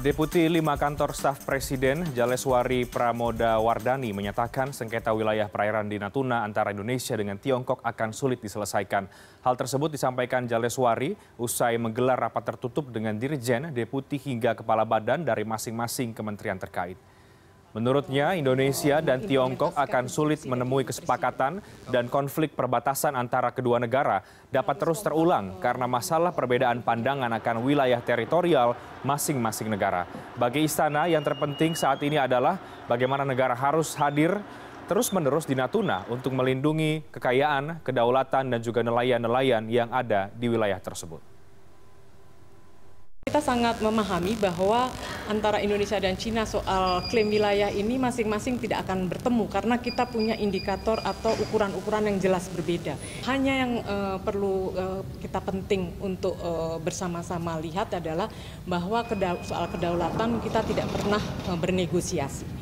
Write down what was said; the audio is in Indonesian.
Deputi lima Kantor Staf Presiden Jaleswari Pramoda Wardani menyatakan sengketa wilayah perairan di Natuna antara Indonesia dengan Tiongkok akan sulit diselesaikan. Hal tersebut disampaikan Jaleswari usai menggelar rapat tertutup dengan Dirjen, Deputi hingga Kepala Badan dari masing-masing kementerian terkait. Menurutnya, Indonesia dan Tiongkok akan sulit menemui kesepakatan dan konflik perbatasan antara kedua negara dapat terus terulang karena masalah perbedaan pandangan akan wilayah teritorial masing-masing negara. Bagi istana, yang terpenting saat ini adalah bagaimana negara harus hadir terus-menerus di Natuna untuk melindungi kekayaan, kedaulatan, dan juga nelayan-nelayan yang ada di wilayah tersebut. Kita sangat memahami bahwa antara Indonesia dan Cina soal klaim wilayah ini masing-masing tidak akan bertemu karena kita punya indikator atau ukuran-ukuran yang jelas berbeda. Hanya yang uh, perlu uh, kita penting untuk uh, bersama-sama lihat adalah bahwa soal kedaulatan kita tidak pernah uh, bernegosiasi.